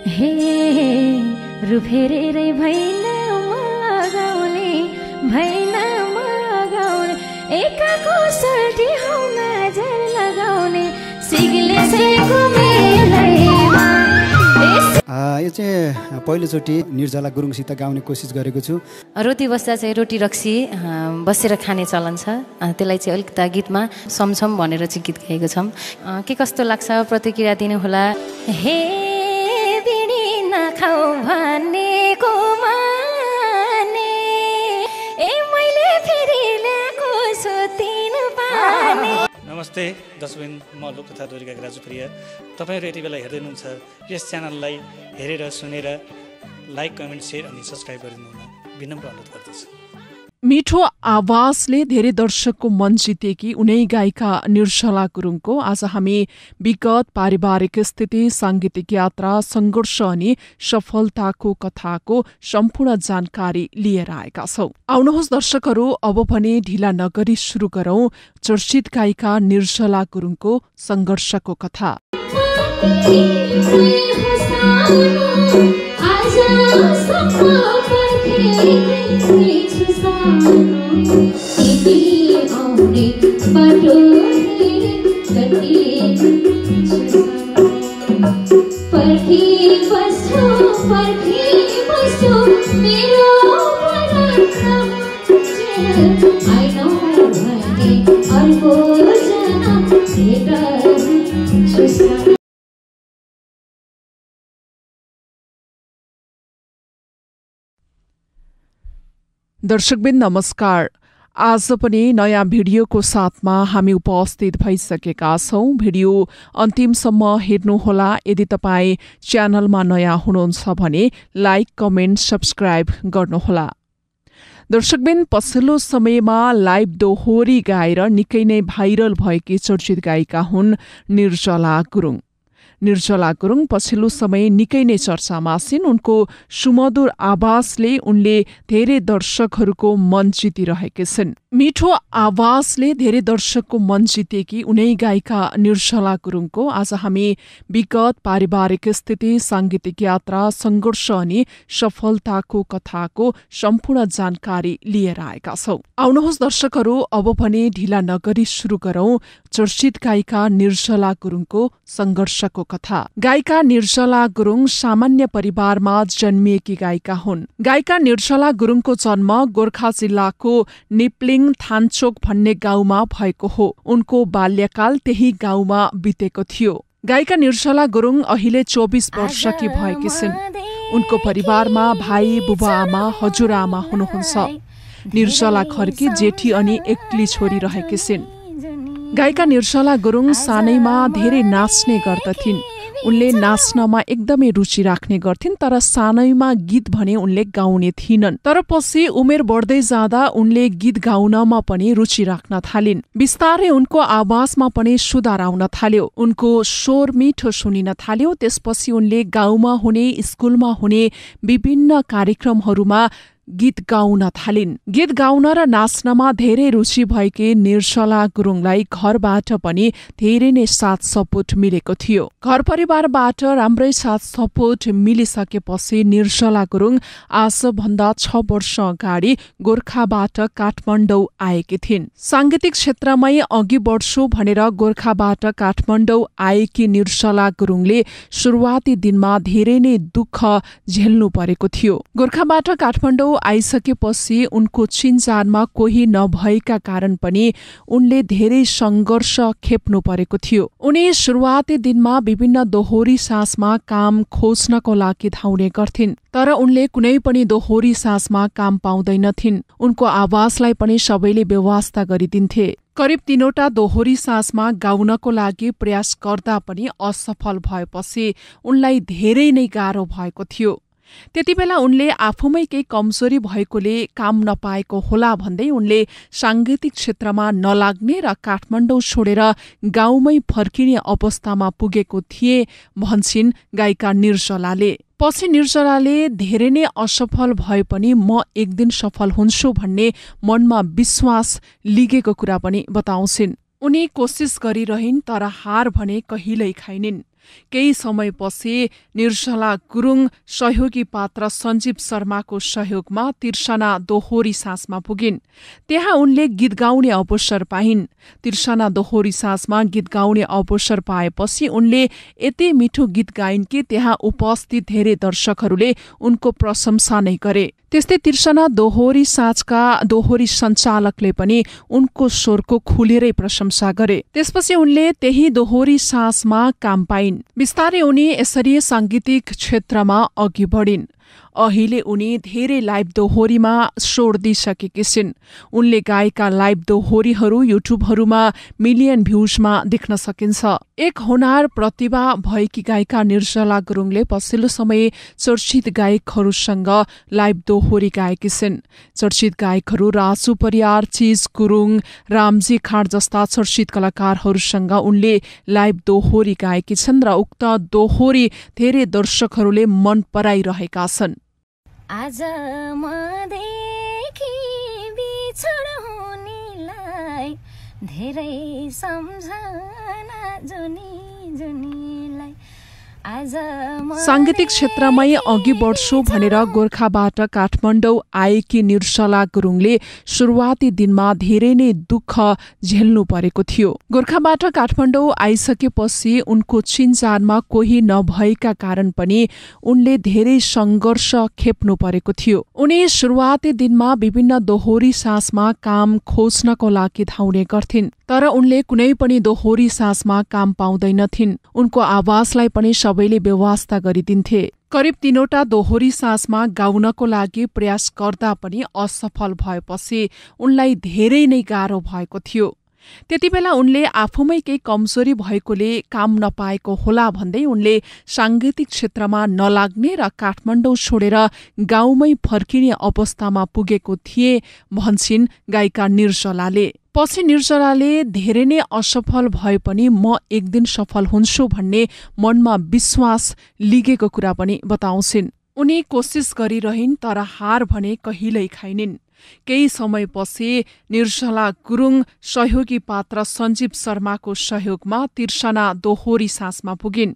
हे एकाको हौ नजर लगाउने सिगले यो चाहिँ पहिलोचोटि निर्जला गुरुङसित गाउने कोसिस गरेको छु रोटी बस्दा चाहिँ रोटी रक्सी बसेर खाने चलन छ त्यसलाई चाहिँ अलिकता गीतमा समसम भनेर चाहिँ गीत गाएको छौँ के कस्तो लाग्छ प्रतिक्रिया दिनुहोला हे नमस्ते दशबिन म लोक तथा दोरीका राजु प्रिय तपाईँहरू यति बेला हेर्दै हुनुहुन्छ यस च्यानललाई हेरेर सुनेर लाइक कमेन्ट सेयर अनि सब्सक्राइब गरिदिनु हुन विनम्र अनुरोध गर्दछु मिठो आवाजले धेरै दर्शकको मन जितेकी उनै गायिका निर्सला गुरुङको आज हामी विगत पारिवारिक स्थिति साङ्गीतिक यात्रा सङ्घर्ष अनि सफलताको कथाको सम्पूर्ण जानकारी लिएर आएका छौ आउनुहोस् दर्शकहरू अब भने ढिला नगरी सुरु गरौं चर्चित गायिका निर्सला गुरुङको सङ्घर्षको कथा दर्शकबिन नमस्कार आज पनि नयाँ भिडियोको साथमा हामी उपस्थित भइसकेका छौं भिडियो अन्तिमसम्म हेर्नुहोला यदि तपाईँ च्यानलमा नयाँ हुनुहुन्छ भने लाइक कमेन्ट सब्सक्राइब गर्नुहोला दर्शकबिन पछिल्लो समयमा लाइभ दोहोरी गाएर निकै नै भाइरल भएकी चर्चित गायिका हुन् निर्जला गुरुङ निर्जला गुरुङ पछिल्लो समय निकै नै चर्चामा छिन् उनको सुमधुर आवाजले उनले धेरै दर्शकहरूको मन जितिरहेकी छिन् मिठो आवाजले धेरै दर्शकको मन जितेकी उनै गायिका निर्जला गुरुङको आज हामी विगत पारिवारिक स्थिति साङ्गीतिक यात्रा सङ्घर्ष अनि सफलताको कथाको सम्पूर्ण जानकारी लिएर आएका छौं आउनुहोस् दर्शकहरू अब भने ढिला नगरी सुरु गरौं चर्चित गायिका निर्जला गुरुङको सङ्घर्षको कथा गायिका निर्सला गुरुङ सामान्य परिवारमा जन्मिएकी गायिका हुन् गायिका निर्सला गुरुङको जन्म गोर्खा जिल्लाको निप्लिङ थान्चोक भन्ने गाउँमा भएको हो उनको बाल्यकाल त्यही गाउँमा बितेको थियो गायिका निर्सला गुरुङ अहिले चौबिस वर्षकी भएकी छिन् उनको परिवारमा भाइ बुबाआमा हजुरआमा हुनुहुन्छ निर्सला खर्की जेठी अनि एक्ली छोरी रहेकी छिन् गायिका निर्सला गुरुङ सानैमा धेरै नाच्ने गर्दथिन् उनले नाच्नमा एकदमै रुचि राख्ने गर्थिन् तर सानैमा गीत भने उनले गाउने थिएनन् तर पछि उमेर बढ्दै जाँदा उनले गीत गाउनमा पनि रुचि राख्न थालिन् बिस्तारै उनको आवाजमा पनि सुधार आउन थाल्यो उनको स्वर मिठो सुनिन थाल्यो त्यसपछि उनले गाउँमा हुने स्कुलमा हुने विभिन्न कार्यक्रमहरूमा गीत गाउन थालिन् गीत गाउन र नाच्नमा धेरै रुचि भएकी निर्सला गुरुङलाई घरबाट पनि धेरै नै साथ सपोर्ट मिलेको थियो घर परिवारबाट राम्रै साथ सपोर्ट मिलिसकेपछि निर्सला गुरुङ आजभन्दा छ वर्ष अगाडि गोर्खाबाट काठमाडौँ आएकी थिइन् साङ्गीतिक क्षेत्रमै अघि बढ्छु भनेर गोर्खाबाट काठमाडौँ आएकी निर्सला गुरुङले सुरुवाती दिनमा धेरै नै दुःख झेल्नु परेको थियो गोर्खाबाट काठमाडौँ आइसकेपछि उनको चिनजानमा कोही नभएका कारण पनि उनले धेरै सङ्घर्ष खेप्नु परेको थियो उनी सुरुवाती दिनमा विभिन्न दोहोरी सासमा काम खोज्नको लागि धाउने गर्थिन् तर उनले कुनै पनि दोहोरी सासमा काम पाउँदैनथिन् उनको आवाजलाई पनि सबैले व्यवस्था गरिदिन्थे करिब तीनवटा दोहोरी सासमा गाउनको लागि प्रयास गर्दा पनि असफल भएपछि उनलाई धेरै नै गाह्रो भएको थियो त्यति बेला उनले आफूमै केही कमजोरी भएकोले काम नपाएको होला भन्दै उनले साङ्गीतिक क्षेत्रमा नलाग्ने र काठमाडौँ छोडेर गाउँमै फर्किने अवस्थामा पुगेको थिए भन्छन् गायिका निर्जलाले पछि निर्जलाले धेरै नै असफल भए पनि म एक दिन सफल हुन्छु भन्ने मनमा विश्वास लिगेको कुरा पनि बताउँछिन् उनी कोसिस गरिरहन् तर हार भने कहिल्यै खाइनिन् केही समयपछि निर्जला गुरुङ सहयोगी पात्र सञ्जीव शर्माको सहयोगमा तिर्सना दोहोरी साँसमा पुगिन् त्यहाँ उनले गीत गाउने अवसर पाइन् तिर्सना दोहोरी साँसमा गीत गाउने अवसर पाएपछि उनले यति मिठो गीत गाइन् कि त्यहाँ उपस्थित धेरै दर्शकहरूले उनको प्रशंसा नै गरे त्यस्तै तिर्सना दोहोरी साँचका दोहोरी सञ्चालकले पनि उनको स्वरको खुलेरै प्रशंसा गरे त्यसपछि उनले त्यही दोहोरी साँचमा काम पाइन् बिस्तारै उनी यसरी साङ्गीतिक क्षेत्रमा अघि बढिन् अहिले उनी धेरै लाइभ दोहोरीमा स्वर दिइसकेकी छिन् उनले गाएका लाइभ दोहोरीहरू युट्युबहरूमा मिलियन भ्युजमा देख्न सकिन्छ एक होनार प्रतिभा भएकी गायिका निर्जला गुरुङले पछिल्लो समय चर्चित गायकहरूसँग लाइभ दोहोरी गाएकी छिन् चर्चित गायकहरू राजु परियार चिज गुरुङ रामजी खाँड जस्ता चर्चित कलाकारहरूसँग उनले लाइभ दोहोरी गाएकी छन् र उक्त दोहोरी धेरै दर्शकहरूले मन पराइरहेका छन् आज देखि बिछोड हुनेलाई धेरै सम्झना जुनी जुनीलाई साङ्गीतिक क्षेत्रमै अघि बढ्छु भनेर गोर्खाबाट काठमाडौँ आएकी निर्सला गुरुङले सुरुवाती दिनमा धेरै नै दुःख झेल्नु परेको थियो गोर्खाबाट काठमाडौँ आइसकेपछि उनको चिनचानमा कोही नभएका कारण पनि उनले धेरै सङ्घर्ष खेप्नु परेको थियो उनी सुरुवाती दिनमा विभिन्न दोहोरी सासमा काम खोज्नको लागि धाउने गर्थिन् तर उनले कुनै पनि दोहोरी सासमा काम पाउँदैनथिन् उनको आवाजलाई पनि सबैले व्यवस्था गरिदिन्थे करिब तीनवटा दोहोरी सासमा गाउनको लागि प्रयास गर्दा पनि असफल भएपछि उनलाई धेरै नै गाह्रो भएको थियो त्यतिबेला उनले आफूमै केही कमजोरी भएकोले काम नपाएको होला भन्दै उनले साङ्गीतिक क्षेत्रमा नलाग्ने र काठमाडौँ छोडेर गाउँमै फर्किने अवस्थामा पुगेको थिए भन्छिन् गायिका निर्जलाले पछि निर्जराले धेरै नै असफल भए पनि म एक दिन सफल हुन्छु भन्ने मनमा विश्वास लिगेको कुरा पनि बताउँछिन् उनी कोसिस गरिरहन् तर हार भने कहिल्यै खाइनिन् केही समयपछि निर्सला गुरुङ सहयोगी पात्र सञ्जीव शर्माको सहयोगमा तिर्सना दोहोरी सासमा पुगिन्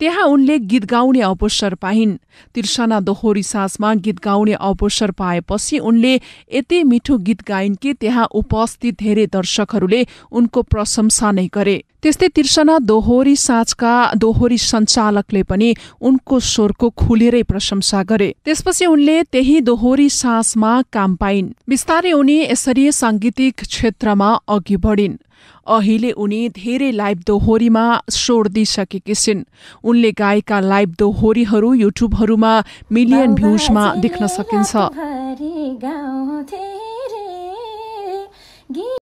त्यहाँ उनले गीत गाउने अवसर पाइन् तिर्सना दोहोरी सासमा गीत गाउने अवसर पाएपछि उनले यति मिठो गीत गाइन् कि त्यहाँ उपस्थित धेरै दर्शकहरूले उनको प्रशंसा नै गरे त्यस्तै तिर्सना दोहोरी साँचका दोहोरी सञ्चालकले पनि उनको स्वरको खुलेरै प्रशंसा गरे त्यसपछि उनले त्यही दोहोरी साँचमा काम पाइन् बिस्तारै उनी यसरी साङ्गीतिक क्षेत्रमा अघि बढिन् अहिले उनी धेरै लाइभ दोहोरीमा स्वर दिइसकेकी छिन् उनले गाएका लाइभ दोहोरीहरू युट्युबहरूमा मिलियन भ्युजमा देख्न सकिन्छ